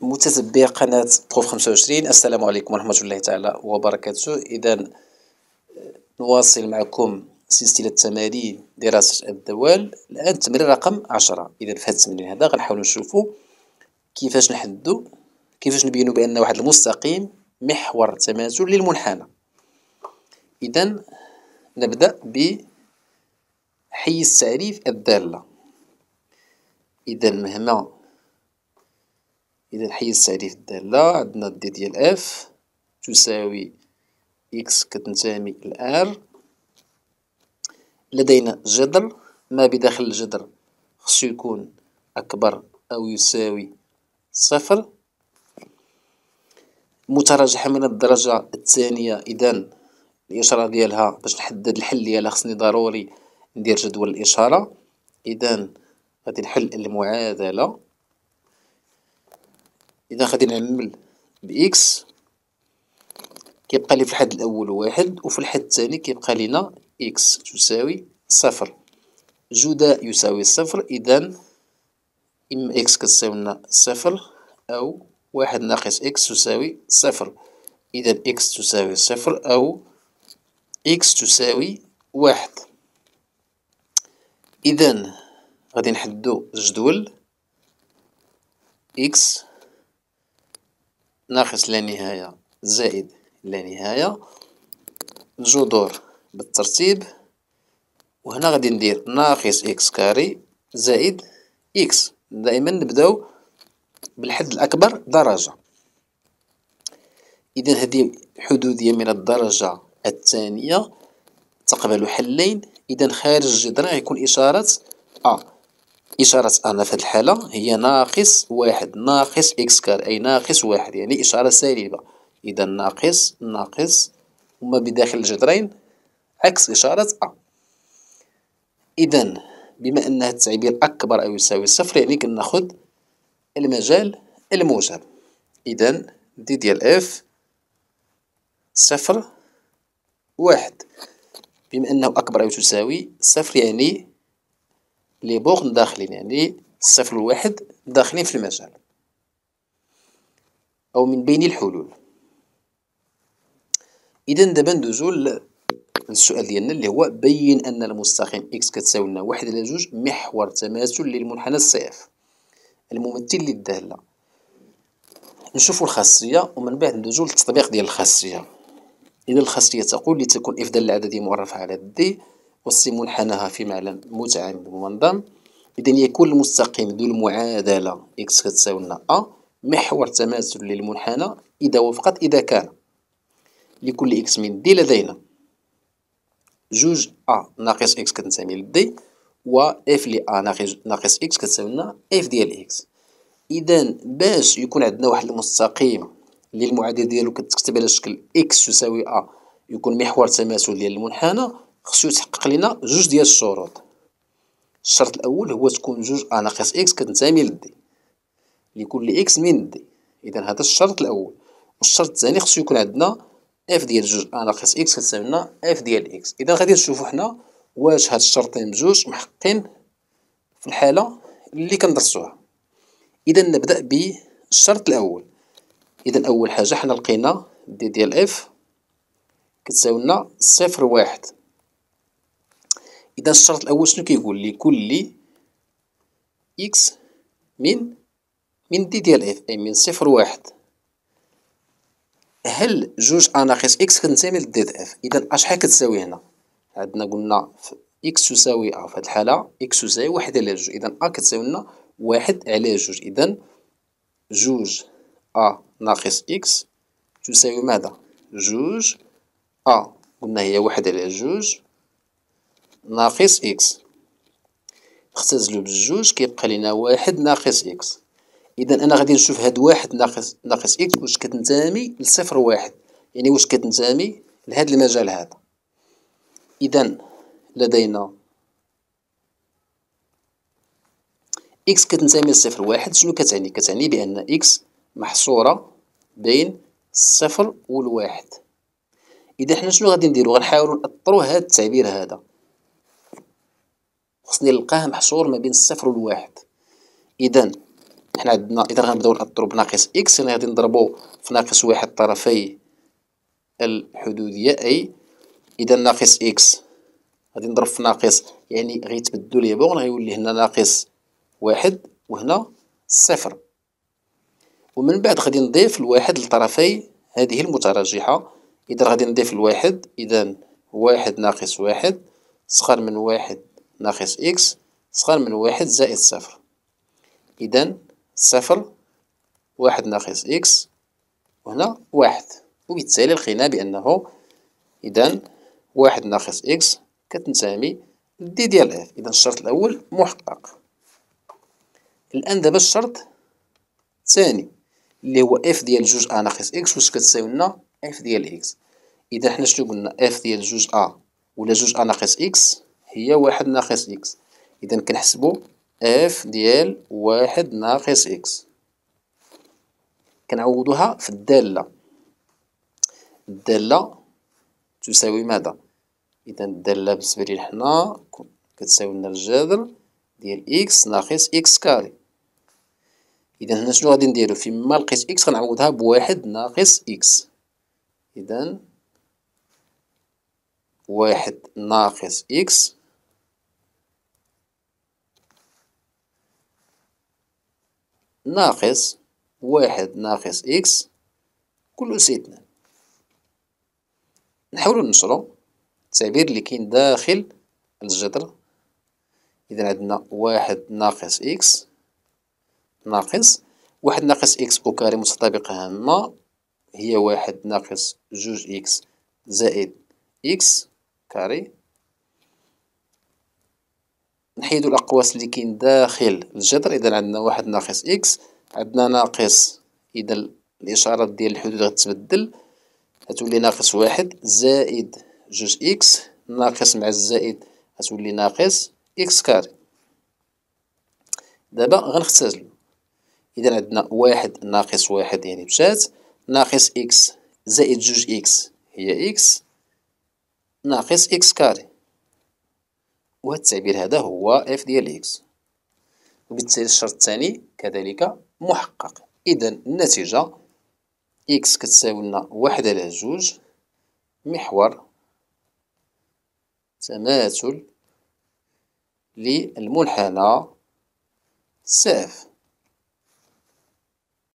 متتبعي قناة بروف 25 السلام عليكم ورحمة الله تعالى وبركاته إذا نواصل معكم سلسلة تمارين دراسة الدوال الآن التمرين رقم 10 إذا في هذا التمرين هذا غنحاولو نشوفو كيفاش نحددو كيفاش نبينو بأن واحد المستقيم محور تماثل للمنحنى إذا نبدأ بحيز تعريف الدالة إذا مهما إذا نحيز تعريف الدالة عندنا دي ديال اف تساوي إكس كتنتمي لآر لدينا جذر ما بداخل الجذر خصو يكون أكبر أو يساوي صفر متراجحة من الدرجة الثانية إذا الإشارة ديالها باش نحدد الحل ديالها خصني ضروري ندير جدول الإشارة إذا غادي نحل المعادلة إذا غادي نعمل بإكس كيبقى لي في الحد الأول واحد وفي الحد الثاني كيبقى لينا إكس تساوي صفر جداء يساوي صفر إذا إما إكس كتساوي لنا صفر أو واحد ناقص إكس تساوي صفر إذا إكس تساوي صفر أو إكس تساوي واحد إذا غادي نحدو الجدول إكس ناقص لا نهاية زائد لا نهاية جذور بالترتيب وهنا غادي ندير ناقص إكس كاري زائد إكس دائما نبداو بالحد الأكبر درجة إذا هذه حدودية من الدرجة الثانية تقبل حلين إذا خارج الجذر غيكون إشارة أ إشارة أن في الحالة هي ناقص واحد ناقص إكس كار أي ناقص واحد يعني إشارة سالبة إذا ناقص ناقص وما بداخل الجذرين عكس إشارة أ إذا بما أن هذا التعبير أكبر أو يساوي صفر يعني كناخد المجال الموجب إذا دي ديال إف صفر واحد بما أنه أكبر أو تساوي صفر يعني لي بوغ داخلين يعني الصفر الواحد داخلين في المجال أو من بين الحلول إذا دابا ندوزو للسؤال ديالنا اللي هو بين أن المستقيم إكس كتساوي لنا واحد على جوج محور تماثل للمنحنى الصفر الممثل للدالة نشوفو الخاصية ومن بعد ندوزو للتطبيق ديال الخاصية إذا الخاصية تقول لتكون إف العدد عددية معرفة على دي والصم منحناها في معلم متعامد منظم إذن يكون المستقيم ذو المعادلة إكس كتساوي لنا أ محور تماثل للمنحنى إذا وفقت إذا كان لكل إكس من دي لدينا جوج أ ناقص إكس كتنتمي لدي و إف لي أ ناقص إكس كتساوي لنا إف ديال إكس إذن باش يكون عندنا واحد المستقيم للمعادلة المعادلة ديالو كتكتب على شكل إكس يساوي أ يكون محور تماثل ديال المنحنى خصو يتحقق لنا جوج ديال الشروط الشرط الاول هو تكون جوج ا ناقص اكس كتنتمي لدي لكل اكس من دي اذا هذا الشرط الاول والشرط الثاني خصو يكون عندنا اف ديال جوج ا ناقص اكس كتساوي لنا اف ديال اكس اذا غادي نشوفو حنا واش هاد الشرطين بجوج محققين في الحاله اللي كندرسوها اذا نبدا بالشرط الاول اذا اول حاجه حنا لقينا دي ديال اف كتساوي لنا صفر واحد إذا الشرط الأول شنو كيقول لي كل إكس من من دي ديال إف أي من صفر واحد هل جوج أ ناقص إكس كتساوي ديال إف إذا أشحال كتساوي هنا عندنا قلنا إكس تساوي أ في هاد الحالة إكس تساوي واحد على جوج إذا أ كتساوي لنا واحد على جوج إذا جوج أ ناقص إكس تساوي ماذا؟ جوج أ قلنا هي واحد على جوج ناقص إكس نختزلو بجوج كيبقى لينا واحد ناقص إكس إذا أنا غادي نشوف هاد واحد ناقص ناقص إكس واش كتنتمي لصفر واحد يعني واش كتنتمي لهاد المجال هذا إذا لدينا إكس كتنتمي لصفر واحد شنو كتعني كتعني بأن إكس محصورة بين الصفر والواحد إذا حنا شنو غادي نديرو غنحاولو نأطرو هاد التعبير هذا خصني نلقاه محصور ما بين الصفر والواحد إذا احنا عندنا إذا غنبداو نأطرو بناقص إكس أنا غادي نضربو في ناقص واحد طرفي الحدودية أي إذا ناقص إكس غادي نضرب في ناقص يعني غيتبدلو لي بون غيولي هنا ناقص واحد وهنا صفر ومن بعد غادي نضيف الواحد لطرفي هذه المتراجحة إذا غادي نضيف الواحد إذا واحد ناقص واحد صغر من واحد ناقص إكس صغر من واحد زائد صفر إذا صفر واحد ناقص إكس وهنا واحد وبالتالي لقينا بأنه إذا واحد ناقص إكس كتنتمي لدي ديال إف إذا الشرط الأول محقق الآن دابا الشرط الثاني اللي هو إف ديال جوج أ ناقص إكس واش كتساوي لنا إف ديال إكس إذا حنا شنو قلنا إف ديال جوج أ ولا جوج أ ناقص إكس هي واحد ناقص إكس إذا كنحسبو اف ديال واحد ناقص إكس كنعوضوها في الدالة الدالة تساوي ماذا إذا الدالة بالنسبة لي حنا كتساوي لنا الجذر ديال إكس ناقص إكس كاري إذا هنا شنو غادي نديرو فيما لقيت إكس غنعوضها بواحد ناقص إكس إذا واحد ناقص إكس ناقص واحد ناقص إكس كله اثنان نحاولو ننشرو التعبير اللي كاين داخل الجدر إذا عندنا واحد ناقص إكس ناقص واحد ناقص إكس أو كاري متطابقة هنا هي واحد ناقص جوج إكس زائد إكس كاري نحيدو الأقواس اللي كاين داخل الجذر إذا عندنا واحد ناقص إكس عندنا ناقص إذا الإشارات ديال الحدود غتبدل غتولي ناقص واحد زائد جوج إكس ناقص مع الزائد غتولي ناقص إكس كاري دابا غنختزلو إذا عندنا واحد ناقص واحد يعني مشات ناقص إكس زائد جوج إكس هي إكس ناقص إكس كاري وهذا التعبير هذا هو f ديال x وبالتالي الشرط الثاني كذلك محقق اذا النتيجه x كتساوي لنا واحد على جوج محور تماثل للمنحنى صفر